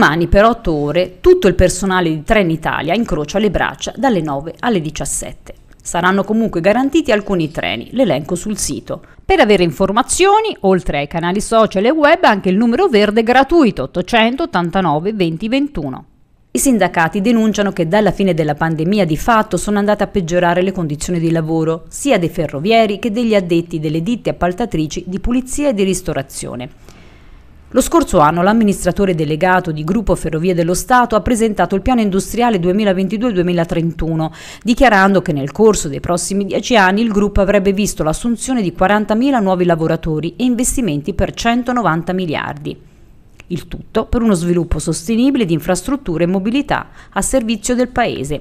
Domani per 8 ore tutto il personale di Trenitalia incrocia le braccia dalle 9 alle 17. Saranno comunque garantiti alcuni treni, l'elenco sul sito. Per avere informazioni, oltre ai canali social e web, anche il numero verde gratuito 889 2021. I sindacati denunciano che dalla fine della pandemia di fatto sono andate a peggiorare le condizioni di lavoro sia dei ferrovieri che degli addetti delle ditte appaltatrici di pulizia e di ristorazione. Lo scorso anno l'amministratore delegato di Gruppo Ferrovie dello Stato ha presentato il piano industriale 2022-2031, dichiarando che nel corso dei prossimi dieci anni il gruppo avrebbe visto l'assunzione di 40.000 nuovi lavoratori e investimenti per 190 miliardi. Il tutto per uno sviluppo sostenibile di infrastrutture e mobilità a servizio del Paese.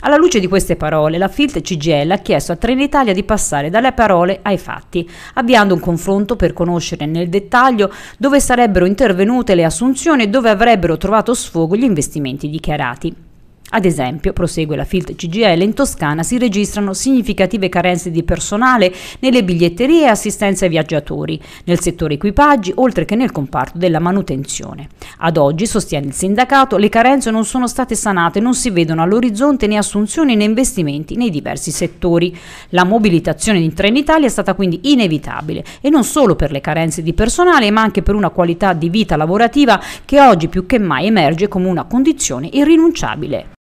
Alla luce di queste parole, la FILT CGL ha chiesto a Trenitalia di passare dalle parole ai fatti, avviando un confronto per conoscere nel dettaglio dove sarebbero intervenute le assunzioni e dove avrebbero trovato sfogo gli investimenti dichiarati. Ad esempio, prosegue la FILT CGL, in Toscana si registrano significative carenze di personale nelle biglietterie e assistenza ai viaggiatori, nel settore equipaggi, oltre che nel comparto della manutenzione. Ad oggi, sostiene il sindacato, le carenze non sono state sanate, non si vedono all'orizzonte né assunzioni né investimenti nei diversi settori. La mobilitazione in Trenitalia è stata quindi inevitabile e non solo per le carenze di personale, ma anche per una qualità di vita lavorativa che oggi più che mai emerge come una condizione irrinunciabile.